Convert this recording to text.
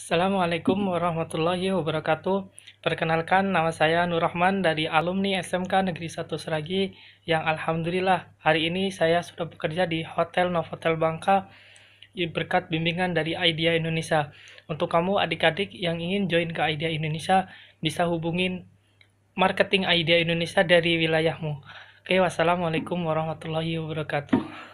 Assalamualaikum warahmatullahi wabarakatuh. Perkenalkan nama saya Nur Rahman dari alumni SMK Negeri 1 Seragi yang alhamdulillah hari ini saya sudah bekerja di Hotel Novotel Bangka berkat bimbingan dari Idea Indonesia. Untuk kamu adik-adik yang ingin join ke Idea Indonesia bisa hubungin marketing Idea Indonesia dari wilayahmu. Oke, wassalamualaikum warahmatullahi wabarakatuh.